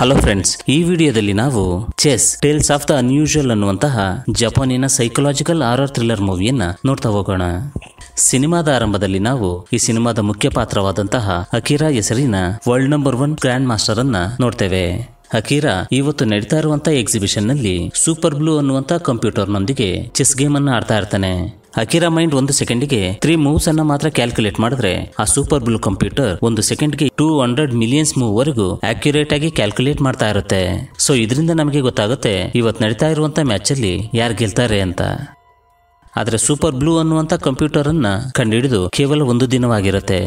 hello friends ಈ ವಿಡಿಯೋದಲ್ಲಿ ನಾವು chess tales of the unusual ಅನ್ನುವಂತಹ ಜಪಾನಿನ ಸೈಕಲಾಜಿಕಲ್ ಆರರ್ ಥ್ರಿಲ್ಲರ್ ಮೂವಿಯನ್ನ ನೋಡ್ತಾ ಹೋಗೋಣ ಸಿನಿಮಾದ ಆರಂಭದಲ್ಲಿ ನಾವು ಈ ಸಿನಿಮಾದ ಮುಖ್ಯ ಪಾತ್ರವಾದಂತಹ ಅಕೀರಾ ಹೆಸರಿನ world number one grand master ಅನ್ನ ನೋಡ್ತೇವೆ ಅಕೀರಾ ಇವತ್ತು ನಡೀತಾ ಇರುವಂತಹ ಎಕ್ಸಿಬಿಷನ್ ನಲ್ಲಿ ಸೂಪರ್ ಬ್ಲೂ ಅನ್ನುವಂತಹ ಕಂಪ್ಯೂಟರ್ ನೊಂದಿಗೆ ಚೆಸ್ ಗೇಮ್ ಅನ್ನು ಆಡ್ತಾ ಇರ್ತಾನೆ ಅಕಿರ ಮೈಂಡ್ ಒಂದು ಸೆಕೆಂಡ್ಗೆ ತ್ರೀ ಮೂವ್ಸ್ ಅನ್ನ ಮಾತ್ರ ಕ್ಯಾಲ್ಕುಲೇಟ್ ಮಾಡಿದ್ರೆ ಆ ಸೂಪರ್ ಬ್ಲೂ ಕಂಪ್ಯೂಟರ್ ಒಂದು ಗೆ ಟೂ ಹಂಡ್ರೆಡ್ ಮಿಲಿಯನ್ಸ್ ಮೂವ್ ವರೆಗೂ ಆಕ್ಯುರೇಟ್ ಆಗಿ ಕ್ಯಾಲ್ಕುಲೇಟ್ ಮಾಡ್ತಾ ಇರುತ್ತೆ ಸೊ ಇದರಿಂದ ನಮಗೆ ಗೊತ್ತಾಗುತ್ತೆ ಇವತ್ತು ನಡೀತಾ ಇರುವಂತ ಮ್ಯಾಚ್ ಅಲ್ಲಿ ಯಾರು ಗೆಲ್ತಾರೆ ಅಂತ ಆದರೆ ಸೂಪರ್ ಬ್ಲೂ ಅನ್ನುವಂಥ ಕಂಪ್ಯೂಟರ್ ಅನ್ನ ಕಂಡುಹಿಡಿದು ಕೇವಲ ಒಂದು ದಿನವಾಗಿರುತ್ತೆ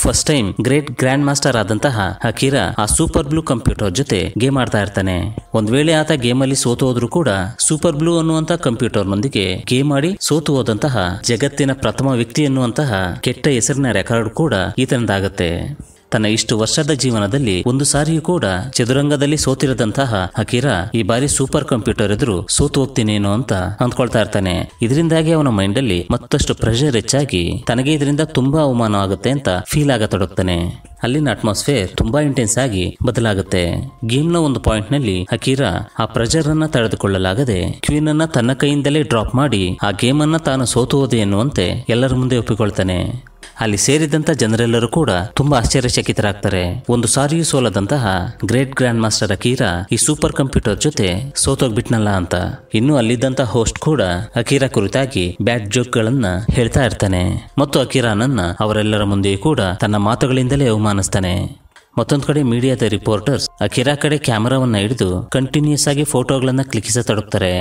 first time great grand master ಆದಂತಹ ಹಕೀರ ಆ ಸೂಪರ್ ಬ್ಲೂ ಕಂಪ್ಯೂಟರ್ ಜೊತೆ ಗೇಮ್ ಆಡ್ತಾ ಇರ್ತಾನೆ ಒಂದ್ ವೇಳೆ ಆತ ಗೇಮ್ ಅಲ್ಲಿ ಸೋತು ಹೋದ್ರೂ ಕೂಡ ಸೂಪರ್ ಬ್ಲೂ ಅನ್ನುವಂತ ಕಂಪ್ಯೂಟರ್ನೊಂದಿಗೆ ಗೇಮ್ ಆಡಿ ಸೋತು ಹೋದಂತಹ ಜಗತ್ತಿನ ಪ್ರಥಮ ವ್ಯಕ್ತಿ ಎನ್ನುವಂತಹ ಕೆಟ್ಟ ಹೆಸರಿನ ರೆಕಾರ್ಡ್ ಕೂಡ ಈತನದಾಗುತ್ತೆ ತನ್ನ ಇಷ್ಟು ವರ್ಷದ ಜೀವನದಲ್ಲಿ ಒಂದು ಸಾರಿಯೂ ಕೂಡ ಚದುರಂಗದಲ್ಲಿ ಸೋತಿರದಂತಹ ಹಕೀರಾ ಈ ಬಾರಿ ಸೂಪರ್ ಕಂಪ್ಯೂಟರ್ ಎದುರು ಸೋತು ಹೋಗ್ತೀನೇನು ಅಂತ ಅಂದ್ಕೊಳ್ತಾ ಇರ್ತಾನೆ ಇದರಿಂದಾಗಿ ಅವನ ಮೈಂಡ್ ಅಲ್ಲಿ ಮತ್ತಷ್ಟು ಪ್ರೆಷರ್ ಹೆಚ್ಚಾಗಿ ತನಗೆ ಇದರಿಂದ ತುಂಬಾ ಅವಮಾನ ಆಗುತ್ತೆ ಅಂತ ಫೀಲ್ ಆಗತೊಡಗ್ತಾನೆ ಅಲ್ಲಿನ ಅಟ್ಮಾಸ್ಫಿಯರ್ ತುಂಬಾ ಇಂಟೆನ್ಸ್ ಆಗಿ ಬದಲಾಗುತ್ತೆ ಗೇಮ್ ನ ಒಂದು ಪಾಯಿಂಟ್ ನಲ್ಲಿ ಹಕೀರಾ ಆ ಪ್ರೆಜರ್ ಅನ್ನ ತಡೆದುಕೊಳ್ಳಲಾಗದೆ ಕ್ವೀನ್ ಅನ್ನ ತನ್ನ ಕೈಯಿಂದಲೇ ಡ್ರಾಪ್ ಮಾಡಿ ಆ ಗೇಮ್ ಅನ್ನ ತಾನು ಸೋತುವುದೇ ಎನ್ನುವಂತೆ ಎಲ್ಲರ ಮುಂದೆ ಒಪ್ಪಿಕೊಳ್ತಾನೆ ಅಲ್ಲಿ ಸೇರಿದಂತ ಜನರೆಲ್ಲರೂ ಕೂಡ ತುಂಬಾ ಆಶ್ಚರ್ಯಚಕಿತರಾಗ್ತಾರೆ ಒಂದು ಸಾರಿಯೂ ಸೋಲದಂತಹ ಗ್ರೇಟ್ ಗ್ರ್ಯಾಂಡ್ ಮಾಸ್ಟರ್ ಅಕೀರಾ ಈ ಸೂಪರ್ ಕಂಪ್ಯೂಟರ್ ಜೊತೆ ಸೋತೋಗ್ಬಿಟ್ನಲ್ಲ ಅಂತ ಇನ್ನು ಅಲ್ಲಿದ್ದಂತ ಹೋಸ್ಟ್ ಕೂಡ ಅಕೀರಾ ಕುರಿತಾಗಿ ಬ್ಯಾಡ್ ಜೋಕ್ ಗಳನ್ನ ಹೇಳ್ತಾ ಇರ್ತಾನೆ ಮತ್ತು ಅಕೀರಾನನ್ನ ಅವರೆಲ್ಲರ ಮುಂದೆಯೂ ಕೂಡ ತನ್ನ ಮಾತುಗಳಿಂದಲೇ ಅವಮಾನಿಸ್ತಾನೆ ಮತ್ತೊಂದು ಕಡೆ ಮೀಡಿಯಾದ ರಿಪೋರ್ಟರ್ಸ್ ಅಕಿರಾ ಕಡೆ ಕ್ಯಾಮರಾವನ್ನ ಹಿಡಿದು ಕಂಟಿನ್ಯೂಸ್ ಆಗಿ ಫೋಟೋಗಳನ್ನ ಕ್ಲಿಕ್ಕಿಸ ತೊಡಗ್ತಾರೆ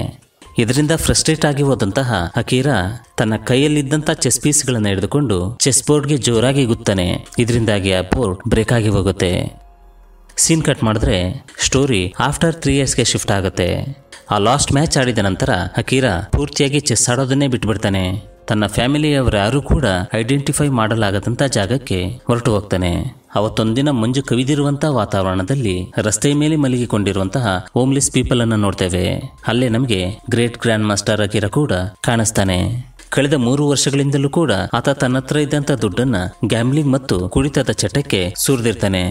ಇದರಿಂದ ಫ್ರಸ್ಟ್ರೇಟ್ ಆಗಿ ಹೋದಂತಹ ಅಕೀರಾ ತನ್ನ ಕೈಯಲ್ಲಿದ್ದಂತಹ ಚೆಸ್ ಪೀಸ್ಗಳನ್ನು ಹಿಡಿದುಕೊಂಡು ಚೆಸ್ ಬೋರ್ಡ್ಗೆ ಜೋರಾಗಿ ಗುತ್ತಾನೆ ಇದರಿಂದಾಗಿ ಆ ಬೋರ್ಡ್ ಬ್ರೇಕ್ ಆಗಿ ಹೋಗುತ್ತೆ ಸೀನ್ ಕಟ್ ಮಾಡಿದ್ರೆ ಸ್ಟೋರಿ ಆಫ್ಟರ್ ತ್ರೀ ಇಯರ್ಸ್ಗೆ ಶಿಫ್ಟ್ ಆಗುತ್ತೆ ಆ ಲಾಸ್ಟ್ ಮ್ಯಾಚ್ ಆಡಿದ ನಂತರ ಅಕೀರಾ ಪೂರ್ತಿಯಾಗಿ ಚೆಸ್ ಆಡೋದನ್ನೇ ಬಿಟ್ಬಿಡ್ತಾನೆ ತನ್ನ ಯಾರೂ ಕೂಡ ಐಡೆಂಟಿಫೈ ಮಾಡಲಾಗದಂಥ ಜಾಗಕ್ಕೆ ಹೊರಟು ಹೋಗ್ತಾನೆ ಅವತ್ತೊಂದಿನ ಮಂಜು ಕವಿದಿರುವಂತಹ ವಾತಾವರಣದಲ್ಲಿ ರಸ್ತೆ ಮೇಲೆ ಮಲಗಿಕೊಂಡಿರುವಂತಹ ಹೋಮ್ಲೆಸ್ ಪೀಪಲ್ ಅನ್ನು ನೋಡ್ತೇವೆ ಅಲ್ಲೇ ನಮಗೆ ಗ್ರೇಟ್ ಗ್ರ್ಯಾಂಡ್ ಮಾಸ್ಟರ್ ಆಗಿರ ಕೂಡ ಕಾಣಿಸ್ತಾನೆ ಕಳೆದ ಮೂರು ವರ್ಷಗಳಿಂದಲೂ ಕೂಡ ಆತ ತನ್ನತ್ರ ಇದ್ದಂಥ ದುಡ್ಡನ್ನು ಗ್ಯಾಮ್ಲಿಂಗ್ ಮತ್ತು ಕುಡಿತದ ಚಟಕ್ಕೆ ಸುರಿದಿರ್ತಾನೆ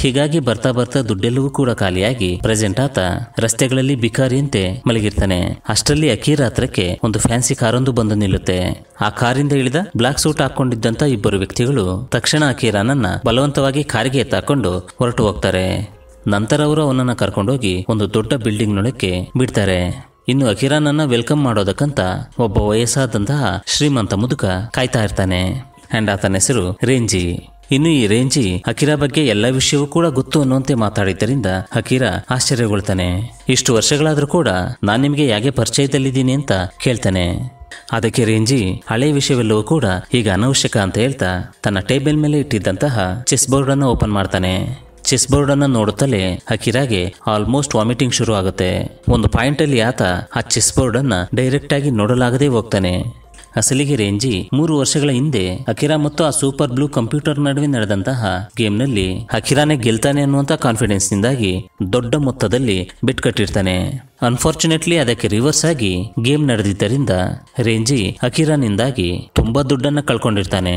ಹೀಗಾಗಿ ಬರ್ತಾ ಬರ್ತಾ ದುಡ್ಡೆಲ್ಲವೂ ಕೂಡ ಖಾಲಿಯಾಗಿ ಪ್ರೆಸೆಂಟ್ ಆತ ರಸ್ತೆಗಳಲ್ಲಿ ಬಿಕಾರಿಯಂತೆ ಮಲಗಿರ್ತಾನೆ ಅಷ್ಟರಲ್ಲಿ ಅಕಿ ರಾತ್ರಕ್ಕೆ ಒಂದು ಫ್ಯಾನ್ಸಿ ಕಾರೊಂದು ಬಂದು ನಿಲ್ಲುತ್ತೆ ಆ ಕಾರಿಂದ ಇಳಿದ ಬ್ಲಾಕ್ ಸೂಟ್ ಹಾಕೊಂಡಿದ್ದಂತ ಇಬ್ಬರು ವ್ಯಕ್ತಿಗಳು ತಕ್ಷಣ ಅಕೀರಾನನ್ನ ಬಲವಂತವಾಗಿ ಕಾರಿಗೆ ಎತ್ತಾಕೊಂಡು ಹೊರಟು ಹೋಗ್ತಾರೆ ನಂತರ ಅವರು ಅವನನ್ನ ಕರ್ಕೊಂಡೋಗಿ ಒಂದು ದೊಡ್ಡ ಬಿಲ್ಡಿಂಗ್ ನೊಳಕ್ಕೆ ಬಿಡ್ತಾರೆ ಇನ್ನು ಅಕಿರಾನನ್ನ ವೆಲ್ಕಮ್ ಮಾಡೋದಕ್ಕಂತ ಒಬ್ಬ ವಯಸ್ಸಾದಂತಹ ಶ್ರೀಮಂತ ಮುದುಕ ಕಾಯ್ತಾ ಇರ್ತಾನೆ ಅಂಡ್ ಆತನ ಹೆಸರು ರೇಂಜಿ ಇನ್ನು ಈ ರೇಂಜಿ ಹಕೀರಾ ಬಗ್ಗೆ ಎಲ್ಲ ವಿಷಯವೂ ಕೂಡ ಗೊತ್ತು ಅನ್ನುವಂತೆ ಮಾತಾಡಿದ್ದರಿಂದ ಹಕೀರಾ ಆಶ್ಚರ್ಯಗೊಳ್ತಾನೆ ಇಷ್ಟು ವರ್ಷಗಳಾದರೂ ಕೂಡ ನಾನು ನಿಮಗೆ ಯಾಕೆ ಪರಿಚಯದಲ್ಲಿದ್ದೀನಿ ಅಂತ ಕೇಳ್ತಾನೆ ಅದಕ್ಕೆ ರೇಂಜಿ ಹಳೆ ವಿಷಯವೆಲ್ಲವೂ ಕೂಡ ಈಗ ಅನವಶ್ಯಕ ಅಂತ ಹೇಳ್ತಾ ತನ್ನ ಟೇಬಲ್ ಮೇಲೆ ಇಟ್ಟಿದ್ದಂತಹ ಚೆಸ್ ಬೋರ್ಡ್ ಅನ್ನು ಓಪನ್ ಮಾಡ್ತಾನೆ ಚೆಸ್ ಬೋರ್ಡ್ ಅನ್ನು ನೋಡುತ್ತಲೇ ಹಕೀರಾಗೆ ಆಲ್ಮೋಸ್ಟ್ ವಾಮಿಟಿಂಗ್ ಶುರು ಆಗುತ್ತೆ ಒಂದು ಪಾಯಿಂಟ್ ಅಲ್ಲಿ ಆತ ಆ ಚೆಸ್ ಬೋರ್ಡ್ ಅನ್ನ ಡೈರೆಕ್ಟ್ ಆಗಿ ನೋಡಲಾಗದೇ ಹೋಗ್ತಾನೆ ಅಸಲಿಗೆ ರೇಂಜಿ ಮೂರು ವರ್ಷಗಳ ಹಿಂದೆ ಅಕಿರಾ ಮತ್ತು ಆ ಸೂಪರ್ ಬ್ಲೂ ಕಂಪ್ಯೂಟರ್ ನಡುವೆ ನಡೆದಂತಹ ಗೇಮ್ನಲ್ಲಿ ಅಕಿರಾನೇ ಗೆಲ್ತಾನೆ ಅನ್ನುವಂತಹ ಕಾನ್ಫಿಡೆನ್ಸ್ ನಿಂದಾಗಿ ದೊಡ್ಡ ಮೊತ್ತದಲ್ಲಿ ಬಿಟ್ ಕಟ್ಟಿರ್ತಾನೆ ಅನ್ಫಾರ್ಚುನೇಟ್ಲಿ ಅದಕ್ಕೆ ರಿವರ್ಸ್ ಆಗಿ ಗೇಮ್ ನಡೆದಿದ್ದರಿಂದ ರೇಂಜಿ ಅಕಿರಾನಿಂದಾಗಿ ತುಂಬಾ ದುಡ್ಡನ್ನ ಕಳ್ಕೊಂಡಿರ್ತಾನೆ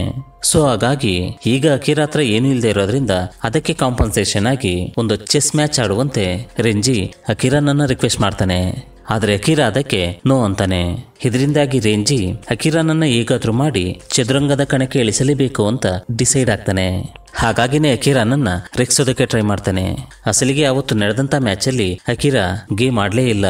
ಸೊ ಹಾಗಾಗಿ ಈಗ ಅಖಿರಾ ಹತ್ರ ಏನೂ ಇಲ್ಲದೆ ಇರೋದ್ರಿಂದ ಅದಕ್ಕೆ ಕಾಂಪನ್ಸೇಷನ್ ಆಗಿ ಒಂದು ಚೆಸ್ ಮ್ಯಾಚ್ ಆಡುವಂತೆ ರೆಂಜಿ ಅಕಿರಾನನ್ನ ರಿಕ್ವೆಸ್ಟ್ ಮಾಡ್ತಾನೆ ಆದರೆ ಅಕೀರಾ ಅದಕ್ಕೆ ನೋ ಅಂತಾನೆ ಇದರಿಂದಾಗಿ ರೇಂಜಿ ಅಕೀರನನ್ನ ಹೇಗಾದ್ರೂ ಮಾಡಿ ಚದುರಂಗದ ಕಣಕ್ಕೆ ಇಳಿಸಲೇಬೇಕು ಅಂತ ಡಿಸೈಡ್ ಆಗ್ತಾನೆ ಹಾಗಾಗಿನೇ ನನ್ನ ರೆಕ್ಸೋದಕ್ಕೆ ಟ್ರೈ ಮಾಡ್ತಾನೆ ಅಸಲಿಗೆ ಅವತ್ತು ನಡೆದಂತ ಮ್ಯಾಚಲ್ಲಿ ಅಕೀರಾ ಗೇಮ್ ಆಡ್ಲೇ ಇಲ್ಲ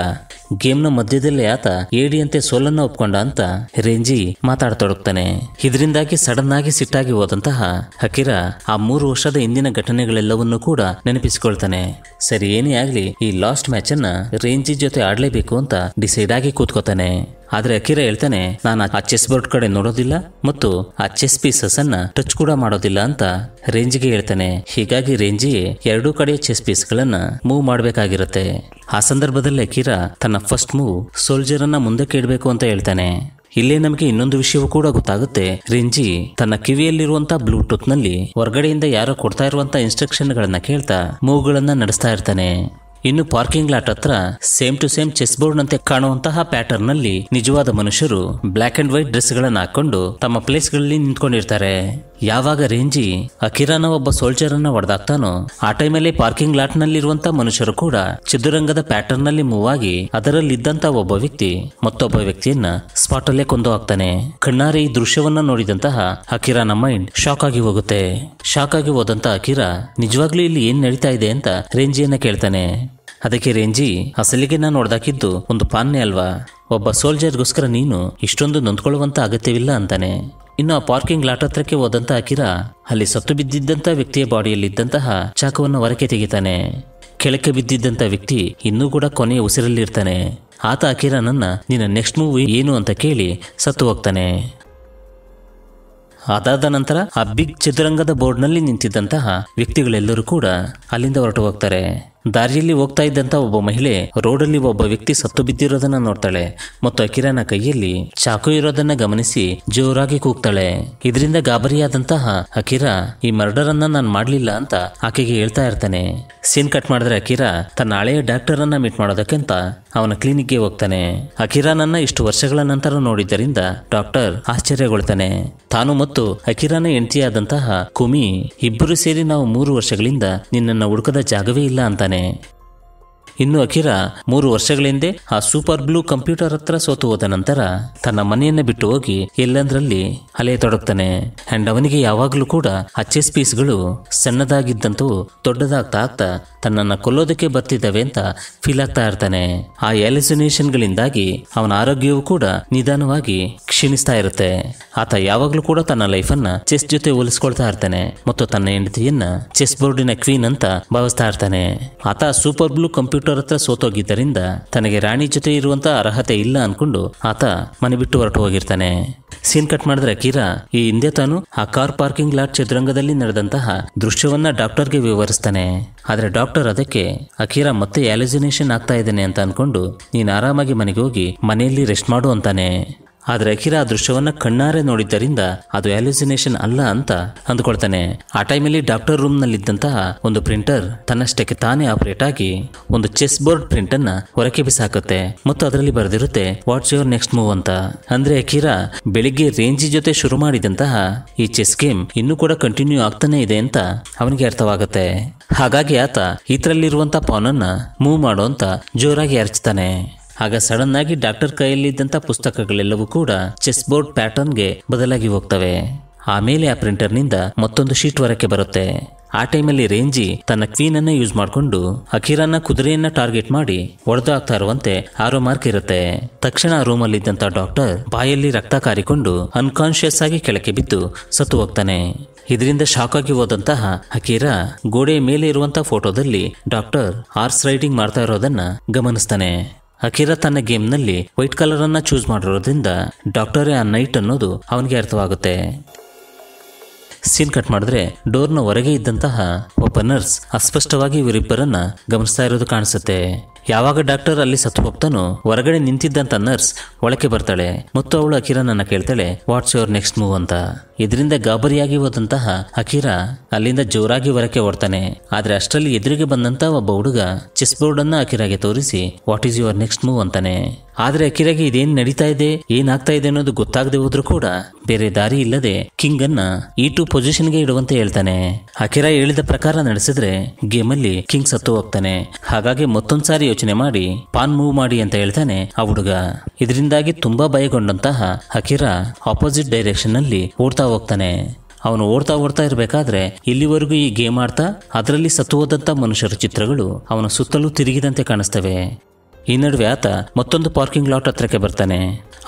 ಗೇಮ್ನ ಮಧ್ಯದಲ್ಲೇ ಆತ ಏಡಿಯಂತೆ ಸೋಲನ್ನ ಒಪ್ಕೊಂಡ ಅಂತ ರೇಂಜಿ ಮಾತಾಡತೊಡಗ್ತಾನೆ ಇದರಿಂದಾಗಿ ಸಡನ್ ಆಗಿ ಸಿಟ್ಟಾಗಿ ಹೋದಂತಹ ಹಕೀರ ಆ ಮೂರು ವರ್ಷದ ಹಿಂದಿನ ಘಟನೆಗಳೆಲ್ಲವನ್ನೂ ಕೂಡ ನೆನಪಿಸಿಕೊಳ್ತಾನೆ ಸರಿ ಏನೇ ಆಗ್ಲಿ ಈ ಲಾಸ್ಟ್ ಮ್ಯಾಚ್ ಅನ್ನ ರೇಂಜಿ ಜೊತೆ ಆಡ್ಲೇಬೇಕು ಅಂತ ಡಿಸೈಡ್ ಆಗಿ ಕೂತ್ಕೋತಾನೆ ಆದರೆ ಅಕಿರ ಹೇಳ್ತಾನೆ ನಾನು ಆ ಚೆಸ್ ಬೋರ್ಡ್ ಕಡೆ ನೋಡೋದಿಲ್ಲ ಮತ್ತು ಆ ಚೆಸ್ ಪೀಸಸ್ ಅನ್ನ ಟಚ್ ಕೂಡ ಮಾಡೋದಿಲ್ಲ ಅಂತ ರೇಂಜ್ಗೆ ಹೇಳ್ತಾನೆ ಹೀಗಾಗಿ ರೇಂಜಿ ಎರಡೂ ಕಡೆ ಚೆಸ್ ಗಳನ್ನ ಮೂವ್ ಮಾಡಬೇಕಾಗಿರುತ್ತೆ ಆ ಸಂದರ್ಭದಲ್ಲಿ ಅಕಿರ ತನ್ನ ಫಸ್ಟ್ ಮೂವ್ ಸೋಲ್ಜರ್ ಅನ್ನ ಮುಂದಕ್ಕೆ ಇಡಬೇಕು ಅಂತ ಹೇಳ್ತಾನೆ ಇಲ್ಲೇ ನಮಗೆ ಇನ್ನೊಂದು ವಿಷಯವೂ ಕೂಡ ಗೊತ್ತಾಗುತ್ತೆ ರಿಂಜಿ ತನ್ನ ಕಿವಿಯಲ್ಲಿರುವಂತ ಬ್ಲೂಟೂತ್ ನಲ್ಲಿ ಹೊರಗಡೆಯಿಂದ ಯಾರೋ ಕೊಡ್ತಾ ಇರುವಂತ ಇನ್ಸ್ಟ್ರಕ್ಷನ್ ಗಳನ್ನ ಕೇಳ್ತಾ ಮೂವ್ಗಳನ್ನ ನಡೆಸ್ತಾ ಇರ್ತಾನೆ ಇನ್ನು ಪಾರ್ಕಿಂಗ್ ಲಾಟ್ ಹತ್ರ same to same chess board ನಂತೆ ಕಾಣುವಂತಹ ಪ್ಯಾಟರ್ನ್ ನಲ್ಲಿ ನಿಜವಾದ ಮನುಷ್ಯರು ಬ್ಲಾಕ್ ಅಂಡ್ ವೈಟ್ ಡ್ರೆಸ್ ಗಳನ್ನ ಹಾಕೊಂಡು ತಮ್ಮ ಪ್ಲೇಸ್ ಗಳಲ್ಲಿ ನಿಂತ್ಕೊಂಡಿರ್ತಾರೆ ಯಾವಾಗ ರೇಂಜಿ ಅಕಿರಾನ ಒಬ್ಬ ಸೋಲ್ಜರ್ ಅನ್ನ ಹೊಡೆದಾಕ್ತಾನೋ ಆ ಟೈಮಲ್ಲಿ ಪಾರ್ಕಿಂಗ್ ಲಾಟ್ ನಲ್ಲಿರುವಂತಹ ಮನುಷ್ಯರು ಕೂಡ ಚದುರಂಗದ ಪ್ಯಾಟರ್ನ್ ನಲ್ಲಿ ಮೂವ್ ಆಗಿ ಅದರಲ್ಲಿದ್ದಂತ ಒಬ್ಬ ವ್ಯಕ್ತಿ ಮತ್ತೊಬ್ಬ ವ್ಯಕ್ತಿಯನ್ನ ಸ್ಪಾಟ್ ಅಲ್ಲೇ ಕೊಂದು ಹಾಕ್ತಾನೆ ಕಣ್ಣಾರೆ ಈ ದೃಶ್ಯವನ್ನ ನೋಡಿದಂತಹ ಅಕಿರಾನ ಮೈಂಡ್ ಶಾಕ್ ಆಗಿ ಹೋಗುತ್ತೆ ಶಾಕ್ ಆಗಿ ಹೋದಂತ ಅಕಿರಾ ನಿಜವಾಗ್ಲೂ ಇಲ್ಲಿ ಏನ್ ನಡೀತಾ ಇದೆ ಅಂತ ರೇಂಜಿಯನ್ನ ಕೇಳ್ತಾನೆ ಅದಕ್ಕೆ ರೇಂಜಿ ಅಸಲಿಗೆ ನಾನು ಹೊಡೆದಾಕಿದ್ದು ಒಂದು ಪಾನ್ನೆ ಅಲ್ವಾ ಒಬ್ಬ ಸೋಲ್ಜರ್ಗೋಸ್ಕರ ನೀನು ಇಷ್ಟೊಂದು ನೊಂದ್ಕೊಳ್ಳುವಂತ ಅಗತ್ಯವಿಲ್ಲ ಅಂತಾನೆ ಇನ್ನು ಆ ಪಾರ್ಕಿಂಗ್ ಲಾಟ್ ಹತ್ರಕ್ಕೆ ಹೋದಂತ ಅಕಿರಾ ಅಲ್ಲಿ ಸತ್ತು ಬಿದ್ದಿದ್ದಂಥ ವ್ಯಕ್ತಿಯ ಇದ್ದಂತಹ ಚಾಕುವನ್ನು ಹೊರಕೆ ತೆಗಿತಾನೆ ಕೆಳಕ್ಕೆ ಬಿದ್ದಿದ್ದಂಥ ವ್ಯಕ್ತಿ ಇನ್ನೂ ಕೂಡ ಕೊನೆಯ ಉಸಿರಲ್ಲಿರ್ತಾನೆ ಆತ ನನ್ನ ನಿನ್ನ ನೆಕ್ಸ್ಟ್ ಮೂವಿ ಏನು ಅಂತ ಕೇಳಿ ಸತ್ತು ಹೋಗ್ತಾನೆ ಅದಾದ ನಂತರ ಆ ಬಿಗ್ ಚದುರಂಗದ ಬೋರ್ಡ್ನಲ್ಲಿ ನಿಂತಿದ್ದಂತಹ ವ್ಯಕ್ತಿಗಳೆಲ್ಲರೂ ಕೂಡ ಅಲ್ಲಿಂದ ಹೊರಟು ಹೋಗ್ತಾರೆ ದಾರಿಯಲ್ಲಿ ಹೋಗ್ತಾ ಇದ್ದಂತ ಒಬ್ಬ ಮಹಿಳೆ ರೋಡ್ ಅಲ್ಲಿ ಒಬ್ಬ ವ್ಯಕ್ತಿ ಸತ್ತು ಬಿದ್ದಿರೋದನ್ನ ನೋಡ್ತಾಳೆ ಮತ್ತು ಅಕಿರಾನ ಕೈಯಲ್ಲಿ ಚಾಕು ಇರೋದನ್ನ ಗಮನಿಸಿ ಜೋರಾಗಿ ಕೂಗ್ತಾಳೆ ಇದರಿಂದ ಗಾಬರಿಯಾದಂತಹ ಅಕಿರಾ ಈ ಮರ್ಡರ್ ಅನ್ನ ನಾನು ಮಾಡ್ಲಿಲ್ಲ ಅಂತ ಆಕೆಗೆ ಹೇಳ್ತಾ ಇರ್ತಾನೆ ಸೀನ್ ಕಟ್ ಮಾಡಿದ್ರೆ ಅಕಿರಾ ತನ್ನ ಹಳೆಯ ಡಾಕ್ಟರ್ ಅನ್ನ ಮೀಟ್ ಮಾಡೋದಕ್ಕಿಂತ ಅವನ ಕ್ಲಿನಿಕ್ ಗೆ ಹೋಗ್ತಾನೆ ಅಕಿರಾನನ್ನ ಇಷ್ಟು ವರ್ಷಗಳ ನಂತರ ನೋಡಿದ್ದರಿಂದ ಡಾಕ್ಟರ್ ಆಶ್ಚರ್ಯಗೊಳ್ತಾನೆ ತಾನು ಮತ್ತು ಅಕಿರಾನ ಹೆಂಡತಿಯಾದಂತಹ ಕುಮಿ ಇಬ್ಬರು ಸೇರಿ ನಾವು ಮೂರು ವರ್ಷಗಳಿಂದ ನಿನ್ನನ್ನು ಹುಡುಕದ ಜಾಗವೇ ಇಲ್ಲ ಅಂತಾನೆ Eh... ಇನ್ನು ಅಖಿರ ಮೂರು ವರ್ಷಗಳ ಹಿಂದೆ ಆ ಸೂಪರ್ ಬ್ಲೂ ಕಂಪ್ಯೂಟರ್ ಹತ್ರ ಸೋತು ಹೋದ ನಂತರ ತನ್ನ ಮನೆಯನ್ನ ಬಿಟ್ಟು ಹೋಗಿ ಎಲ್ಲಂದ್ರಲ್ಲಿ ತೊಡಗ್ತಾನೆ ಅಂಡ್ ಅವನಿಗೆ ಯಾವಾಗಲೂ ಕೂಡ ಆ ಚೆಸ್ ಪೀಸ್ಗಳು ಸಣ್ಣದಾಗಿದ್ದಂತೂ ದೊಡ್ಡದಾಗ್ತಾ ಆಗ್ತಾ ತನ್ನನ್ನ ಕೊಲ್ಲೋದಕ್ಕೆ ಬರ್ತಿದ್ದಾವೆ ಅಂತ ಫೀಲ್ ಆಗ್ತಾ ಇರ್ತಾನೆ ಆ ಗಳಿಂದಾಗಿ ಅವನ ಆರೋಗ್ಯವು ಕೂಡ ನಿಧಾನವಾಗಿ ಕ್ಷೀಣಿಸ್ತಾ ಇರುತ್ತೆ ಆತ ಯಾವಾಗಲೂ ಕೂಡ ತನ್ನ ಲೈಫ್ ಚೆಸ್ ಜೊತೆ ಹೋಲಿಸ್ಕೊಳ್ತಾ ಇರ್ತಾನೆ ಮತ್ತು ತನ್ನ ಹೆಂಡತಿಯನ್ನ ಚೆಸ್ ಬೋರ್ಡಿನ ಕ್ವೀನ್ ಅಂತ ಭಾವಿಸ್ತಾ ಇರ್ತಾನೆ ಆತ ಸೂಪರ್ ಬ್ಲೂ ಕಂಪ್ಯೂಟರ್ ಡಾಕ್ಟರ್ ಹತ್ರ ಸೋತೋಗಿದ್ದರಿಂದ ತನಗೆ ರಾಣಿ ಜೊತೆ ಇರುವಂತ ಅರ್ಹತೆ ಇಲ್ಲ ಅನ್ಕೊಂಡು ಆತ ಮನೆ ಬಿಟ್ಟು ಹೊರಟು ಹೋಗಿರ್ತಾನೆ ಸೀನ್ ಕಟ್ ಮಾಡಿದ್ರೆ ಕೀರಾ ಈ ಹಿಂದೆ ತಾನು ಆ ಕಾರ್ ಪಾರ್ಕಿಂಗ್ ಲಾಟ್ ಚದುರಂಗದಲ್ಲಿ ನಡೆದಂತಹ ದೃಶ್ಯವನ್ನ ಡಾಕ್ಟರ್ಗೆ ವಿವರಿಸ್ತಾನೆ ಆದ್ರೆ ಡಾಕ್ಟರ್ ಅದಕ್ಕೆ ಅಕೀರಾ ಮತ್ತೆ ಅಲ್ಯೂಸಿನೇಷನ್ ಆಗ್ತಾ ಇದ್ದಾನೆ ಅಂತ ಅನ್ಕೊಂಡು ನೀನು ಆರಾಮಾಗಿ ಮನೆಗೆ ಹೋಗಿ ಮನೆಯಲ್ಲಿ ರೆಸ್ಟ್ ಮಾಡು ಅಂತಾನೆ ಆದರೆ ಅಖಿರ ಆ ದೃಶ್ಯವನ್ನು ಕಣ್ಣಾರೆ ನೋಡಿದ್ದರಿಂದ ಅದು ಅಲ್ಯೂಸಿನೇಷನ್ ಅಲ್ಲ ಅಂತ ಅಂದುಕೊಳ್ತಾನೆ ಆ ಟೈಮಲ್ಲಿ ಡಾಕ್ಟರ್ ರೂಮ್ ಇದ್ದಂತಹ ಒಂದು ಪ್ರಿಂಟರ್ ತನ್ನಷ್ಟಕ್ಕೆ ತಾನೇ ಆಪರೇಟ್ ಆಗಿ ಒಂದು ಚೆಸ್ ಬೋರ್ಡ್ ಪ್ರಿಂಟ್ ಅನ್ನ ಹೊರಕ್ಕೆ ಬಿಸಾಕುತ್ತೆ ಮತ್ತು ಅದರಲ್ಲಿ ಬರೆದಿರುತ್ತೆ ವಾಟ್ಸ್ ಯುವರ್ ನೆಕ್ಸ್ಟ್ ಮೂವ್ ಅಂತ ಅಂದ್ರೆ ಅಖಿರ ಬೆಳಿಗ್ಗೆ ರೇಂಜಿ ಜೊತೆ ಶುರು ಮಾಡಿದಂತಹ ಈ ಚೆಸ್ ಗೇಮ್ ಇನ್ನೂ ಕೂಡ ಕಂಟಿನ್ಯೂ ಆಗ್ತಾನೆ ಇದೆ ಅಂತ ಅವನಿಗೆ ಅರ್ಥವಾಗುತ್ತೆ ಹಾಗಾಗಿ ಆತ ಇದರಲ್ಲಿರುವಂತಹ ಅನ್ನ ಮೂವ್ ಮಾಡೋ ಅಂತ ಜೋರಾಗಿ ಅರ್ಚ್ತಾನೆ ಆಗ ಸಡನ್ ಆಗಿ ಡಾಕ್ಟರ್ ಕೈಯಲ್ಲಿದ್ದಂಥ ಪುಸ್ತಕಗಳೆಲ್ಲವೂ ಕೂಡ ಚೆಸ್ ಬೋರ್ಡ್ ಪ್ಯಾಟರ್ನ್ಗೆ ಬದಲಾಗಿ ಹೋಗ್ತವೆ ಆಮೇಲೆ ಆ ಪ್ರಿಂಟರ್ನಿಂದ ಮತ್ತೊಂದು ಶೀಟ್ ಹೊರಕ್ಕೆ ಬರುತ್ತೆ ಆ ಟೈಮಲ್ಲಿ ರೇಂಜಿ ತನ್ನ ಕ್ವೀನ್ ಅನ್ನ ಯೂಸ್ ಮಾಡಿಕೊಂಡು ಅಖಿರನ್ನ ಕುದುರೆಯನ್ನ ಟಾರ್ಗೆಟ್ ಮಾಡಿ ಒಡೆದು ಹಾಕ್ತಾ ಇರುವಂತೆ ಆರೋ ಮಾರ್ಕ್ ಇರುತ್ತೆ ತಕ್ಷಣ ರೂಮಲ್ಲಿ ಇದ್ದಂತ ಡಾಕ್ಟರ್ ಬಾಯಲ್ಲಿ ರಕ್ತ ಕಾರಿಕೊಂಡು ಅನ್ಕಾನ್ಶಿಯಸ್ ಆಗಿ ಕೆಳಕ್ಕೆ ಬಿದ್ದು ಸತ್ತು ಹೋಗ್ತಾನೆ ಇದರಿಂದ ಶಾಕ್ ಆಗಿ ಹೋದಂತಹ ಅಖೀರ ಗೋಡೆಯ ಮೇಲೆ ಇರುವಂತಹ ಫೋಟೋದಲ್ಲಿ ಡಾಕ್ಟರ್ ಹಾರ್ಸ್ ರೈಡಿಂಗ್ ಮಾಡ್ತಾ ಇರೋದನ್ನ ಗಮನಿಸ್ತಾನೆ ಅಖೀರಾ ತನ್ನ ಗೇಮ್ನಲ್ಲಿ ವೈಟ್ ಅನ್ನ ಚೂಸ್ ಮಾಡಿರೋದ್ರಿಂದ ಡಾಕ್ಟರೇ ಆ ನೈಟ್ ಅನ್ನೋದು ಅವನಿಗೆ ಅರ್ಥವಾಗುತ್ತೆ ಸೀನ್ ಕಟ್ ಮಾಡಿದ್ರೆ ಡೋರ್ನ ಹೊರಗೆ ಇದ್ದಂತಹ ಒಬ್ಬ ನರ್ಸ್ ಅಸ್ಪಷ್ಟವಾಗಿ ಇವರಿಬ್ಬರನ್ನ ಗಮನಿಸ್ತಾ ಇರೋದು ಕಾಣಿಸುತ್ತೆ ಯಾವಾಗ ಡಾಕ್ಟರ್ ಅಲ್ಲಿ ಸತ್ತು ಹೋಗ್ತಾನೋ ಹೊರಗಡೆ ನಿಂತಿದ್ದಂಥ ನರ್ಸ್ ಒಳಕ್ಕೆ ಬರ್ತಾಳೆ ಮತ್ತು ಅವಳು ಅಕಿರನನ್ನ ಕೇಳ್ತಾಳೆ ವಾಟ್ಸ್ ಯುವರ್ ನೆಕ್ಸ್ಟ್ ಮೂವ್ ಅಂತ ಇದರಿಂದ ಗಾಬರಿಯಾಗಿ ಹೋದಂತಹ ಅಖಿರಾ ಅಲ್ಲಿಂದ ಜೋರಾಗಿ ಹೊರಕ್ಕೆ ಓಡ್ತಾನೆ ಆದ್ರೆ ಅಷ್ಟರಲ್ಲಿ ಎದುರಿಗೆ ಬಂದಂತ ಒಬ್ಬ ಹುಡುಗ ಚೆಸ್ ಬೋರ್ಡ್ ಅನ್ನ ಅಖಿರಾಗೆ ತೋರಿಸಿ what is your next move ಅಂತಾನೆ ಆದ್ರೆ ಅಖಿರಾಗೆ ಇದೇನ್ ನಡೀತಾ ಇದೆ ಏನಾಗ್ತಾ ಇದೆ ಅನ್ನೋದು ಗೊತ್ತಾಗದೆ ಹೋದ್ರೂ ಕೂಡ ಬೇರೆ ದಾರಿ ಇಲ್ಲದೆ ಕಿಂಗ್ ಅನ್ನ ಈ ಟು ಪೊಸಿಷನ್ ಗೆ ಇಡುವಂತೆ ಹೇಳ್ತಾನೆ ಅಖಿರಾ ಹೇಳಿದ ಪ್ರಕಾರ ನಡೆಸಿದ್ರೆ ಗೇಮ್ ಅಲ್ಲಿ ಕಿಂಗ್ ಸತ್ತು ಹೋಗ್ತಾನೆ ಹಾಗಾಗಿ ಮತ್ತೊಂದ್ಸಾರಿ ಯೋಚನೆ ಮಾಡಿ ಪಾನ್ ಮೂವ್ ಮಾಡಿ ಅಂತ ಹೇಳ್ತಾನೆ ಆ ಹುಡುಗ ಇದರಿಂದಾಗಿ ತುಂಬಾ ಭಯಗೊಂಡಂತಹ ಅಖಿರಾ ಆಪೋಸಿಟ್ ಡೈರೆಕ್ಷನ್ ಅಲ್ಲಿ ಓಡ್ತಾ ಓಡ್ತಾ ಹೋಗ್ತಾನೆ ಅವನು ಓಡ್ತಾ ಓಡ್ತಾ ಇರಬೇಕಾದ್ರೆ ಇಲ್ಲಿವರೆಗೂ ಈ ಗೇಮ್ ಆಡ್ತಾ ಅದರಲ್ಲಿ ಸತ್ತು ಹೋದಂಥ ಮನುಷ್ಯರ ಚಿತ್ರಗಳು ಅವನ ಸುತ್ತಲೂ ತಿರುಗಿದಂತೆ ಕಾಣಿಸ್ತವೆ ಈ ನಡುವೆ ಆತ ಮತ್ತೊಂದು ಪಾರ್ಕಿಂಗ್ ಲಾಟ್ ಹತ್ರಕ್ಕೆ ಬರ್ತಾನೆ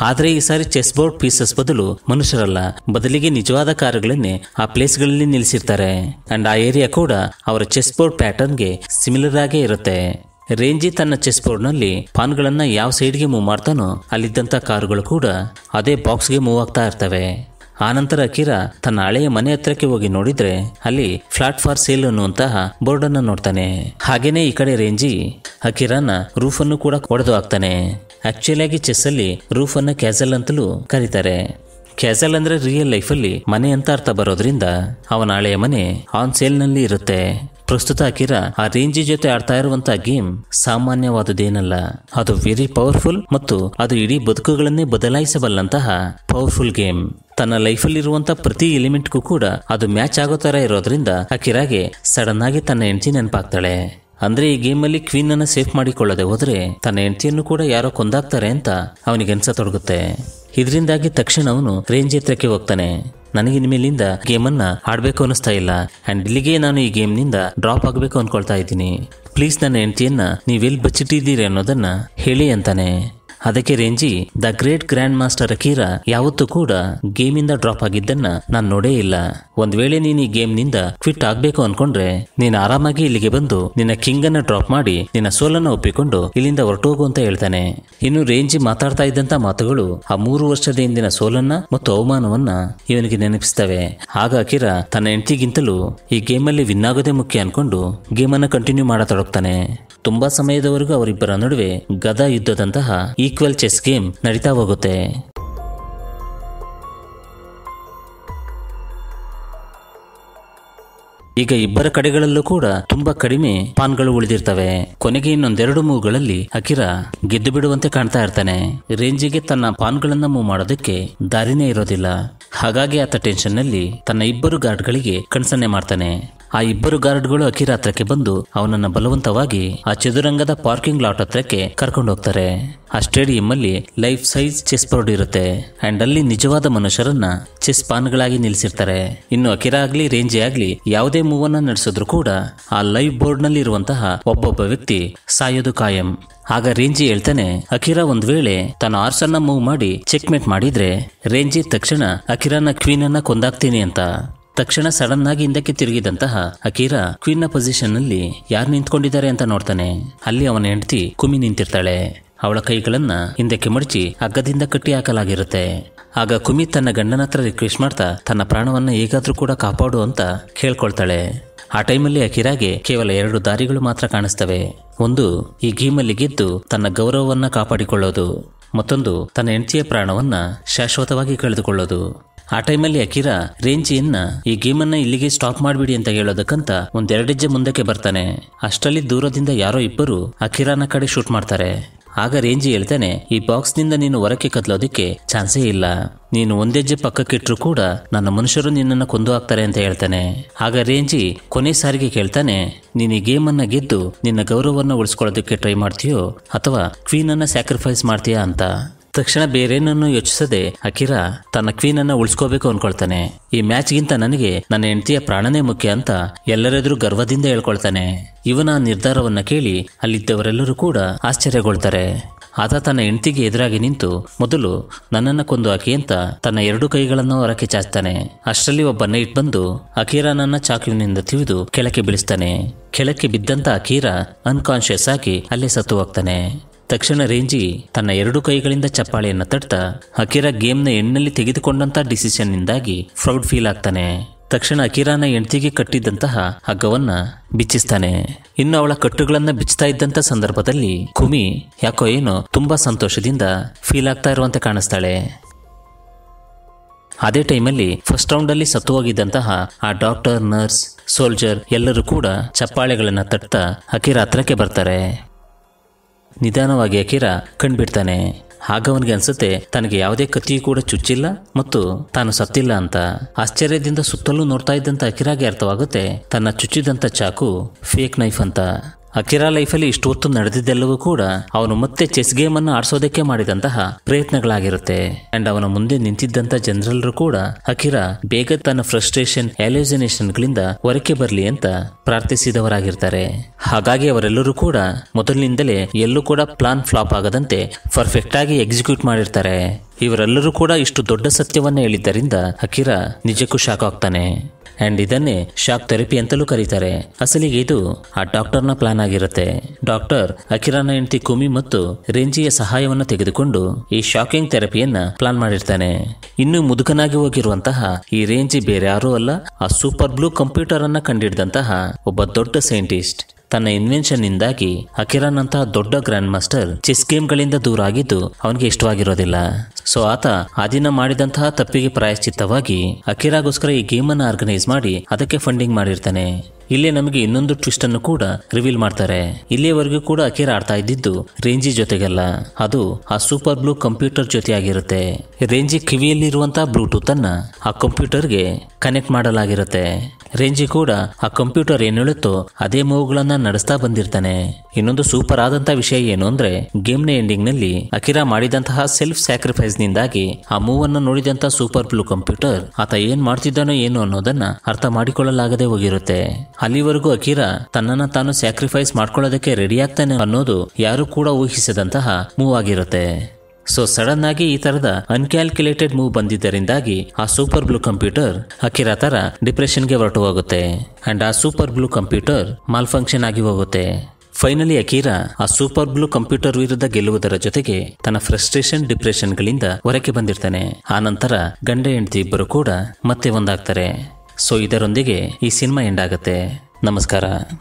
ಆದರೆ ಈ ಸಾರಿ ಚೆಸ್ ಬೋರ್ಡ್ ಪೀಸಸ್ ಬದಲು ಮನುಷ್ಯರಲ್ಲ ಬದಲಿಗೆ ನಿಜವಾದ ಕಾರುಗಳನ್ನೇ ಆ ಪ್ಲೇಸ್ಗಳಲ್ಲಿ ನಿಲ್ಲಿಸಿರ್ತಾರೆ ಅಂಡ್ ಆ ಏರಿಯಾ ಕೂಡ ಅವರ ಚೆಸ್ ಬೋರ್ಡ್ ಪ್ಯಾಟರ್ನ್ಗೆ ಸಿಮಿಲರ್ ಆಗೇ ಇರುತ್ತೆ ರೇಂಜಿ ತನ್ನ ಚೆಸ್ ಬೋರ್ಡ್ನಲ್ಲಿ ಪಾನ್ಗಳನ್ನು ಯಾವ ಸೈಡ್ಗೆ ಮೂವ್ ಮಾಡ್ತಾನೋ ಅಲ್ಲಿದ್ದಂಥ ಕಾರುಗಳು ಕೂಡ ಅದೇ ಬಾಕ್ಸ್ಗೆ ಮೂವ್ ಆಗ್ತಾ ಇರ್ತವೆ ಆನಂತರ ಕಿರಾ ತನ್ನ ಹಳೆಯ ಮನೆ ಹತ್ರಕ್ಕೆ ಹೋಗಿ ನೋಡಿದ್ರೆ ಅಲ್ಲಿ ಫ್ಲಾಟ್ ಫಾರ್ ಸೇಲ್ ಅನ್ನುವಂತಹ ಬೋರ್ಡ್ ಅನ್ನು ನೋಡ್ತಾನೆ ಹಾಗೇನೆ ಈ ಕಡೆ ರೇಂಜಿ ಅಕಿರಾನ ರೂಫ್ ಅನ್ನು ಕೂಡ ಒಡೆದು ಹಾಕ್ತಾನೆ ಆಕ್ಚುಲಿ ಆಗಿ ಚೆಸ್ ಅಲ್ಲಿ ರೂಫ್ ಅನ್ನ ಕ್ಯಾಸಲ್ ಅಂತಲೂ ಕರೀತಾರೆ ಕ್ಯಾಸಲ್ ಅಂದ್ರೆ ರಿಯಲ್ ಲೈಫಲ್ಲಿ ಮನೆ ಅಂತ ಅರ್ಥ ಬರೋದ್ರಿಂದ ಅವನ ಹಳೆಯ ಮನೆ ಆನ್ ಸೇಲ್ನಲ್ಲಿ ಇರುತ್ತೆ ಪ್ರಸ್ತುತ ಅಕಿರಾ ಆ ರೇಂಜಿ ಜೊತೆ ಆಡ್ತಾ ಇರುವಂತಹ ಗೇಮ್ ಸಾಮಾನ್ಯವಾದದೇನಲ್ಲ ಅದು ವೆರಿ ಪವರ್ಫುಲ್ ಮತ್ತು ಅದು ಇಡೀ ಬದುಕುಗಳನ್ನೇ ಬದಲಾಯಿಸಬಲ್ಲಂತಹ ಪವರ್ಫುಲ್ ಗೇಮ್ ತನ್ನ ಲೈಫಲ್ಲಿ ಇರುವಂತಹ ಪ್ರತಿ ಎಲಿಮೆಂಟ್ಗೂ ಕೂಡ ಅದು ಮ್ಯಾಚ್ ಆಗೋ ತರ ಇರೋದ್ರಿಂದ ಅಕಿರಾಗೆ ಸಡನ್ ಆಗಿ ತನ್ನ ಹೆಂಡತಿ ನೆನಪಾಗ್ತಾಳೆ ಅಂದ್ರೆ ಈ ಗೇಮ್ ಅಲ್ಲಿ ಕ್ವೀನ್ ಅನ್ನ ಸೇಫ್ ಮಾಡಿಕೊಳ್ಳದೆ ಹೋದ್ರೆ ತನ್ನ ಹೆಂಡತಿಯನ್ನು ಕೂಡ ಯಾರೋ ಕೊಂದಾಗ್ತಾರೆ ಅಂತ ಅವನಿಗೆ ಅನ್ಸತೊಡಗುತ್ತೆ ಇದರಿಂದಾಗಿ ತಕ್ಷಣ ಅವನು ರೇಂಜ್ ಎತ್ತರಕ್ಕೆ ಹೋಗ್ತಾನೆ ನನಗೆ ಇನ್ಮೇಲಿಂದ ಅನ್ನ ಆಡಬೇಕು ಅನಿಸ್ತಾ ಇಲ್ಲ ಅಂಡ್ ಇಲ್ಲಿಗೆ ನಾನು ಈ ಗೇಮ್ನಿಂದ ಡ್ರಾಪ್ ಆಗಬೇಕು ಅನ್ಕೊಳ್ತಾ ಇದ್ದೀನಿ ಪ್ಲೀಸ್ ನನ್ನ ಹೆಂಡತಿಯನ್ನ ನೀವೆಲ್ಲಿ ಬಚ್ಚಿಟ್ಟಿದ್ದೀರಿ ಅನ್ನೋದನ್ನ ಹೇಳಿ ಅಂತಾನೆ ಅದಕ್ಕೆ Renji the great grand master Akira ಯಾವತ್ತೂ ಕೂಡ ಗೇಮಿಂದ ಡ್ರಾಪ್ ಆಗಿದ್ದನ್ನ ನಾನು ನೋಡೇ ಇಲ್ಲ ಒಂದ್ ವೇಳೆ ನೀನು ಈ ಗೇಮ್ ನಿಂದ ಕ್ವಿಟ್ ಆಗ್ಬೇಕು ಅನ್ಕೊಂಡ್ರೆ ನೀನ್ ಆರಾಮಾಗಿ ಇಲ್ಲಿಗೆ ಬಂದು ನಿನ್ನ ಕಿಂಗ್ ಅನ್ನ ಡ್ರಾಪ್ ಮಾಡಿ ನಿನ್ನ ಸೋಲನ್ನ ಒಪ್ಪಿಕೊಂಡು ಇಲ್ಲಿಂದ ಹೊರಟೋಗು ಅಂತ ಹೇಳ್ತಾನೆ ಇನ್ನು ರೇಂಜಿ ಮಾತಾಡ್ತಾ ಇದ್ದಂತ ಮಾತುಗಳು ಆ ಮೂರು ವರ್ಷದ ಹಿಂದಿನ ಸೋಲನ್ನ ಮತ್ತು ಅವಮಾನವನ್ನ ಇವನಿಗೆ ನೆನಪಿಸ್ತವೆ ಆಗ ಅಕಿರ ತನ್ನ ಹೆಂಡತಿಗಿಂತಲೂ ಈ ಗೇಮಲ್ಲಿ ವಿನ್ ಆಗೋದೇ ಮುಖ್ಯ ಅನ್ಕೊಂಡು ಗೇಮನ್ನ ಕಂಟಿನ್ಯೂ ಮಾಡತೊಡಗ್ತಾನೆ ತುಂಬಾ ಸಮಯದವರೆಗೂ ಅವರಿಬ್ಬರ ನಡುವೆ ಗದಾ ಯುದ್ಧದಂತಹ ಈಕ್ವಲ್ ಚೆಸ್ ಗೇಮ್ ನಡೀತಾ ಹೋಗುತ್ತೆ ಈಗ ಇಬ್ಬರ ಕಡೆಗಳಲ್ಲೂ ಕೂಡ ತುಂಬಾ ಕಡಿಮೆ ಪಾನ್ಗಳು ಉಳಿದಿರ್ತವೆ ಕೊನೆಗೆ ಇನ್ನೊಂದೆರಡು ಮೂವ್ಗಳಲ್ಲಿ ಅಕಿರ ಗೆದ್ದು ಬಿಡುವಂತೆ ಕಾಣ್ತಾ ಇರ್ತಾನೆ ರೇಂಜಿಗೆ ತನ್ನ ಪಾನ್ಗಳನ್ನ ಮೂವ್ ಮಾಡೋದಕ್ಕೆ ದಾರಿನೇ ಇರೋದಿಲ್ಲ ಹಾಗಾಗಿ ಆತ ಟೆನ್ಷನ್ನಲ್ಲಿ ತನ್ನ ಇಬ್ಬರು ಗಾರ್ಡ್ಗಳಿಗೆ ಕಣ್ಸನ್ನೆ ಮಾಡ್ತಾನೆ ಆ ಇಬ್ಬರು ಗಾರ್ಡ್ಗಳು ಹತ್ರಕ್ಕೆ ಬಂದು ಅವನನ್ನ ಬಲವಂತವಾಗಿ ಆ ಚದುರಂಗದ ಪಾರ್ಕಿಂಗ್ ಲಾಟ್ ಹತ್ರಕ್ಕೆ ಕರ್ಕೊಂಡು ಹೋಗ್ತಾರೆ ಆ ಸ್ಟೇಡಿಯಂ ಅಲ್ಲಿ ಲೈಫ್ ಸೈಜ್ ಚೆಸ್ ಬೋರ್ಡ್ ಇರುತ್ತೆ ಅಂಡ್ ಅಲ್ಲಿ ನಿಜವಾದ ಮನುಷ್ಯರನ್ನ ಚೆಸ್ ಪಾನ್ಗಳಾಗಿ ನಿಲ್ಲಿಸಿರ್ತಾರೆ ಇನ್ನು ಅಕಿರ ಆಗ್ಲಿ ರೇಂಜೆ ಆಗ್ಲಿ ಯಾವುದೇ ಮೂವನ್ನ ನಡೆಸಿದ್ರು ಕೂಡ ಆ ಲೈವ್ ಬೋರ್ಡ್ ನಲ್ಲಿ ಇರುವಂತಹ ಒಬ್ಬೊಬ್ಬ ವ್ಯಕ್ತಿ ಸಾಯೋದು ಕಾಯಂ ಆಗ ರೇಂಜಿ ಹೇಳ್ತಾನೆ ಅಖಿರಾ ಒಂದ್ ವೇಳೆ ತನ್ನ ಆರ್ಸನ್ನ ಮೂವ್ ಮಾಡಿ ಚೆಕ್ ಮೇಟ್ ಮಾಡಿದ್ರೆ ರೇಂಜಿ ತಕ್ಷಣ ಅಖಿರಾನ ಕ್ವೀನ್ ಅನ್ನ ಕೊಂದಾಕ್ತೀನಿ ಅಂತ ತಕ್ಷಣ ಸಡನ್ ಆಗಿ ಹಿಂದಕ್ಕೆ ತಿರುಗಿದಂತಹ ಅಕೀರಾ ಕ್ವೀನ್ ನ ಪೊಸಿಷನ್ ಅಲ್ಲಿ ಯಾರು ನಿಂತ್ಕೊಂಡಿದ್ದಾರೆ ಅಂತ ನೋಡ್ತಾನೆ ಅಲ್ಲಿ ಅವನ ಹೆಂಡತಿ ಕುಮಿ ನಿಂತಿರ್ತಾಳೆ ಅವಳ ಕೈಗಳನ್ನ ಹಿಂದಕ್ಕೆ ಮಡಚಿ ಅಗ್ಗದಿಂದ ಕಟ್ಟಿ ಹಾಕಲಾಗಿರುತ್ತೆ ಆಗ ಕುಮಿ ತನ್ನ ಗಂಡನ ಹತ್ರ ರಿಕ್ವೆಸ್ಟ್ ಮಾಡ್ತಾ ತನ್ನ ಪ್ರಾಣವನ್ನ ಹೇಗಾದರೂ ಕೂಡ ಕಾಪಾಡು ಅಂತ ಕೇಳ್ಕೊಳ್ತಾಳೆ ಆ ಟೈಮಲ್ಲಿ ಅಕಿರಾಗೆ ಕೇವಲ ಎರಡು ದಾರಿಗಳು ಮಾತ್ರ ಕಾಣಿಸ್ತವೆ ಒಂದು ಈ ಗೇಮಲ್ಲಿ ಗೆದ್ದು ತನ್ನ ಗೌರವವನ್ನು ಕಾಪಾಡಿಕೊಳ್ಳೋದು ಮತ್ತೊಂದು ತನ್ನ ಹೆಂಡತಿಯ ಪ್ರಾಣವನ್ನ ಶಾಶ್ವತವಾಗಿ ಕಳೆದುಕೊಳ್ಳೋದು ಆ ಟೈಮಲ್ಲಿ ಅಕಿರಾ ರೇಂಜಿಯನ್ನ ಈ ಗೇಮನ್ನ ಇಲ್ಲಿಗೆ ಸ್ಟಾಪ್ ಮಾಡಿಬಿಡಿ ಅಂತ ಹೇಳೋದಕ್ಕಂತ ಒಂದೆರಡಿಜ್ಜೆ ಮುಂದಕ್ಕೆ ಬರ್ತಾನೆ ಅಷ್ಟರಲ್ಲಿ ದೂರದಿಂದ ಯಾರೋ ಇಬ್ಬರು ಅಕಿರಾನ ಕಡೆ ಶೂಟ್ ಮಾಡ್ತಾರೆ ಆಗ ರೇಂಜಿ ಹೇಳ್ತಾನೆ ಈ ನಿಂದ ನೀನು ಹೊರಕ್ಕೆ ಕದ್ಲೋದಕ್ಕೆ ಚಾನ್ಸೇ ಇಲ್ಲ ನೀನು ಒಂದೆಜ್ಜೆ ಪಕ್ಕಕ್ಕಿಟ್ರು ಕೂಡ ನನ್ನ ಮನುಷ್ಯರು ನಿನ್ನನ್ನು ಕೊಂದು ಹಾಕ್ತಾರೆ ಅಂತ ಹೇಳ್ತಾನೆ ಆಗ ರೇಂಜಿ ಕೊನೆ ಸಾರಿಗೆ ಕೇಳ್ತಾನೆ ನೀನು ಈ ಗೇಮನ್ನು ಗೆದ್ದು ನಿನ್ನ ಗೌರವವನ್ನು ಉಳಿಸ್ಕೊಳ್ಳೋದಕ್ಕೆ ಟ್ರೈ ಮಾಡ್ತೀಯೋ ಅಥವಾ ಕ್ವೀನನ್ನು ಸ್ಯಾಕ್ರಿಫೈಸ್ ಮಾಡ್ತೀಯಾ ಅಂತ ತಕ್ಷಣ ಬೇರೇನನ್ನು ಯೋಚಿಸದೆ ಅಕಿರಾ ತನ್ನ ಕ್ವೀನ್ ಅನ್ನ ಉಳಿಸ್ಕೋಬೇಕು ಅನ್ಕೊಳ್ತಾನೆ ಈ ಮ್ಯಾಚ್ಗಿಂತ ನನಗೆ ನನ್ನ ಹೆಂಡತಿಯ ಪ್ರಾಣನೇ ಮುಖ್ಯ ಅಂತ ಎಲ್ಲರೆದುರು ಗರ್ವದಿಂದ ಹೇಳ್ಕೊಳ್ತಾನೆ ಇವನ ನಿರ್ಧಾರವನ್ನ ಕೇಳಿ ಅಲ್ಲಿದ್ದವರೆಲ್ಲರೂ ಕೂಡ ಆಶ್ಚರ್ಯಗೊಳ್ತಾರೆ ಆತ ತನ್ನ ಹೆಂಡತಿಗೆ ಎದುರಾಗಿ ನಿಂತು ಮೊದಲು ನನ್ನನ್ನು ಕೊಂದು ಅಕಿ ಅಂತ ತನ್ನ ಎರಡು ಕೈಗಳನ್ನು ಹೊರಕ್ಕೆ ಚಾಚ್ತಾನೆ ಅಷ್ಟರಲ್ಲಿ ಒಬ್ಬ ನೈಟ್ ಬಂದು ನನ್ನ ಚಾಕುವಿನಿಂದ ತಿವಿದು ಕೆಳಕ್ಕೆ ಬೀಳಿಸ್ತಾನೆ ಕೆಳಕ್ಕೆ ಬಿದ್ದಂತ ಅಕೀರ ಅನ್ಕಾನ್ಶಿಯಸ್ ಆಗಿ ಅಲ್ಲೇ ಸತ್ತು ಹೋಗ್ತಾನೆ ತಕ್ಷಣ ರೇಂಜಿ ತನ್ನ ಎರಡು ಕೈಗಳಿಂದ ಚಪ್ಪಾಳೆಯನ್ನು ತಟ್ತಾ ಅಕಿರಾ ಗೇಮ್ನ ಎಣ್ಣಲ್ಲಿ ತೆಗೆದುಕೊಂಡಂಥ ಡಿಸಿಷನ್ನಿಂದಾಗಿ ಫ್ರೌಡ್ ಫೀಲ್ ಆಗ್ತಾನೆ ತಕ್ಷಣ ಅಕಿರಾನ ಎಣ್ತಿಗೆ ಕಟ್ಟಿದ್ದಂತಹ ಹಗ್ಗವನ್ನ ಬಿಚ್ಚಿಸ್ತಾನೆ ಇನ್ನು ಅವಳ ಕಟ್ಟುಗಳನ್ನ ಬಿಚ್ಚುತ್ತಾ ಇದ್ದಂತ ಸಂದರ್ಭದಲ್ಲಿ ಕುಮಿ ಯಾಕೋ ಏನೋ ತುಂಬಾ ಸಂತೋಷದಿಂದ ಫೀಲ್ ಆಗ್ತಾ ಇರುವಂತೆ ಕಾಣಿಸ್ತಾಳೆ ಅದೇ ಟೈಮಲ್ಲಿ ಫಸ್ಟ್ ರೌಂಡಲ್ಲಿ ಸತ್ತು ಹೋಗಿದ್ದಂತಹ ಆ ಡಾಕ್ಟರ್ ನರ್ಸ್ ಸೋಲ್ಜರ್ ಎಲ್ಲರೂ ಕೂಡ ಚಪ್ಪಾಳೆಗಳನ್ನು ತಟ್ಟ ಅಕಿರ ಹತ್ರಕ್ಕೆ ಬರ್ತಾರೆ ನಿಧಾನವಾಗಿ ಅಕೀರ ಕಂಡ್ಬಿಡ್ತಾನೆ ಆಗ ಅವನಿಗೆ ಅನ್ಸುತ್ತೆ ತನಗೆ ಯಾವುದೇ ಕತ್ತಿ ಕೂಡ ಚುಚ್ಚಿಲ್ಲ ಮತ್ತು ತಾನು ಸತ್ತಿಲ್ಲ ಅಂತ ಆಶ್ಚರ್ಯದಿಂದ ಸುತ್ತಲೂ ನೋಡ್ತಾ ಇದ್ದಂತ ಅಕಿರಾಗೆ ಅರ್ಥವಾಗುತ್ತೆ ತನ್ನ ಚುಚ್ಚಿದಂತ ಚಾಕು ಫೇಕ್ ನೈಫ್ ಅಂತ ಅಕಿರಾ ಲೈಫಲ್ಲಿ ಇಷ್ಟು ಹೊತ್ತು ನಡೆದಿದ್ದೆಲ್ಲವೂ ಕೂಡ ಅವನು ಮತ್ತೆ ಚೆಸ್ ಗೇಮ್ ಅನ್ನು ಆಡಿಸೋದಕ್ಕೆ ಮಾಡಿದಂತಹ ಪ್ರಯತ್ನಗಳಾಗಿರುತ್ತೆ ಅಂಡ್ ಅವನ ಮುಂದೆ ನಿಂತಿದ್ದಂತ ಜನರಲ್ರು ಕೂಡ ಅಕಿರಾ ಬೇಗ ತನ್ನ ಫ್ರಸ್ಟ್ರೇಷನ್ ಎಲೋಸಿನೇಷನ್ ಗಳಿಂದ ಹೊರಕ್ಕೆ ಬರಲಿ ಅಂತ ಪ್ರಾರ್ಥಿಸಿದವರಾಗಿರ್ತಾರೆ ಹಾಗಾಗಿ ಅವರೆಲ್ಲರೂ ಕೂಡ ಮೊದಲಿನಿಂದಲೇ ಎಲ್ಲೂ ಕೂಡ ಪ್ಲಾನ್ ಫ್ಲಾಪ್ ಆಗದಂತೆ ಪರ್ಫೆಕ್ಟ್ ಆಗಿ ಎಕ್ಸಿಕ್ಯೂಟ್ ಮಾಡಿರ್ತಾರೆ ಇವರೆಲ್ಲರೂ ಕೂಡ ಇಷ್ಟು ದೊಡ್ಡ ಸತ್ಯವನ್ನ ಹೇಳಿದ್ದರಿಂದ ಅಕಿರಾ ನಿಜಕ್ಕೂ ಶಾಕ್ ಆಗ್ತಾನೆ ಆ್ಯಂಡ್ ಇದನ್ನೇ ಶಾಕ್ ಥೆರಪಿ ಅಂತಲೂ ಕರೀತಾರೆ ಅಸಲಿಗೆ ಇದು ಆ ಡಾಕ್ಟರ್ನ ಪ್ಲಾನ್ ಆಗಿರುತ್ತೆ ಡಾಕ್ಟರ್ ಅಕಿರಾನ ಹೆಂಡತಿ ಕುಮಿ ಮತ್ತು ರೇಂಜಿಯ ಸಹಾಯವನ್ನು ತೆಗೆದುಕೊಂಡು ಈ ಶಾಕಿಂಗ್ ಥೆರಪಿಯನ್ನ ಪ್ಲಾನ್ ಮಾಡಿರ್ತಾನೆ ಇನ್ನು ಮುದುಕನಾಗಿ ಹೋಗಿರುವಂತಹ ಈ ರೇಂಜಿ ಬೇರೆ ಯಾರೂ ಅಲ್ಲ ಆ ಸೂಪರ್ ಬ್ಲೂ ಕಂಪ್ಯೂಟರ್ ಅನ್ನ ಕಂಡಿಡಿದಂತಹ ಒಬ್ಬ ದೊಡ್ಡ ಸೈಂಟಿಸ್ಟ್ ತನ್ನ ಇನ್ವೆನ್ಷನ್ ನಿಂದಾಗಿ ಅಕಿರಾನ್ ಅಂತಹ ದೊಡ್ಡ ಗ್ರ್ಯಾಂಡ್ ಮಾಸ್ಟರ್ ಚೆಸ್ ಗೇಮ್ಗಳಿಂದ ದೂರ ಆಗಿದ್ದು ಅವನಿಗೆ ಇಷ್ಟವಾಗಿರೋದಿಲ್ಲ ಸೊ ಆತ ಆ ದಿನ ಮಾಡಿದಂತಹ ತಪ್ಪಿಗೆ ಪ್ರಾಯಶ್ಚಿತ್ತವಾಗಿ ಅಕಿರಾಗೋಸ್ಕರ ಈ ಗೇಮ್ ಅನ್ನು ಆರ್ಗನೈಸ್ ಮಾಡಿ ಅದಕ್ಕೆ ಫಂಡಿಂಗ್ ಮಾಡಿರ್ತಾನೆ ಇಲ್ಲೇ ನಮಗೆ ಇನ್ನೊಂದು ಟ್ವಿಸ್ಟ್ ಅನ್ನು ಕೂಡ ರಿವೀಲ್ ಮಾಡ್ತಾರೆ ಇಲ್ಲಿಯವರೆಗೂ ಕೂಡ ಅಕೀರ ಆಡ್ತಾ ಇದ್ದಿದ್ದು ರೇಂಜಿ ಜೊತೆಗಲ್ಲ ಅದು ಆ ಸೂಪರ್ ಬ್ಲೂ ಕಂಪ್ಯೂಟರ್ ಜೊತೆಯಾಗಿರುತ್ತೆ ರೇಂಜಿ ಕಿವಿಯಲ್ಲಿರುವಂತಹ ಬ್ಲೂಟೂತ್ ಅನ್ನ ಆ ಕಂಪ್ಯೂಟರ್ಗೆ ಕನೆಕ್ಟ್ ಮಾಡಲಾಗಿರುತ್ತೆ ರೇಂಜಿ ಕೂಡ ಆ ಕಂಪ್ಯೂಟರ್ ಏನೇಳುತ್ತೋ ಅದೇ ಮೂವ್ಗಳನ್ನ ನಡೆಸ್ತಾ ಬಂದಿರ್ತಾನೆ ಇನ್ನೊಂದು ಸೂಪರ್ ಆದಂತಹ ವಿಷಯ ಏನು ಅಂದ್ರೆ ಗೇಮ್ ನ ಎಂಡಿಂಗ್ ನಲ್ಲಿ ಅಕಿರಾ ಮಾಡಿದಂತಹ ಸೆಲ್ಫ್ ಸ್ಯಾಕ್ರಿಫೈಸ್ ನಿಂದಾಗಿ ಆ ಮೂವನ್ನ ನೋಡಿದಂತಹ ನೋಡಿದಂತ ಸೂಪರ್ ಬ್ಲೂ ಕಂಪ್ಯೂಟರ್ ಆತ ಏನ್ ಮಾಡ್ತಿದ್ದಾನೋ ಏನು ಅನ್ನೋದನ್ನ ಅರ್ಥ ಮಾಡಿಕೊಳ್ಳಲಾಗದೆ ಹೋಗಿರುತ್ತೆ ಅಲ್ಲಿವರೆಗೂ ಅಕಿರಾ ತನ್ನನ್ನ ತಾನು ಸ್ಯಾಕ್ರಿಫೈಸ್ ಮಾಡ್ಕೊಳ್ಳೋದಕ್ಕೆ ರೆಡಿ ಆಗ್ತಾನೆ ಅನ್ನೋದು ಯಾರು ಕೂಡ ಊಹಿಸದಂತಹ ಮೂವ್ ಆಗಿರುತ್ತೆ ಸೊ ಸಡನ್ ಆಗಿ ಈ ತರದ ಅನ್ಕ್ಯಾಲ್ಕುಲೇಟೆಡ್ ಮೂವ್ ಬಂದಿದ್ದರಿಂದಾಗಿ ಆ ಸೂಪರ್ ಬ್ಲೂ ಕಂಪ್ಯೂಟರ್ ಅಕಿರ ತರ ಡಿಪ್ರೆಷನ್ಗೆ ಹೊರಟು ಹೋಗುತ್ತೆ ಅಂಡ್ ಆ super blue computer malfunction ಆಗಿ ಹೋಗುತ್ತೆ ಫೈನಲಿ ಅಕೀರಾ ಆ ಸೂಪರ್ ಬ್ಲೂ ಕಂಪ್ಯೂಟರ್ ವಿರುದ್ಧ ಗೆಲ್ಲುವುದರ ಜೊತೆಗೆ ತನ್ನ ಫ್ರಸ್ಟ್ರೇಷನ್ ಡಿಪ್ರೆಷನ್ಗಳಿಂದ ಹೊರಕೆ ಬಂದಿರ್ತಾನೆ ಆ ನಂತರ ಗಂಡ ಹೆಂಡತಿ ಇಬ್ಬರು ಕೂಡ ಮತ್ತೆ ಒಂದಾಗ್ತಾರೆ ಸೊ ಇದರೊಂದಿಗೆ ಈ ಸಿನಿಮಾ ಎಂಡ್ ಆಗುತ್ತೆ ನಮಸ್ಕಾರ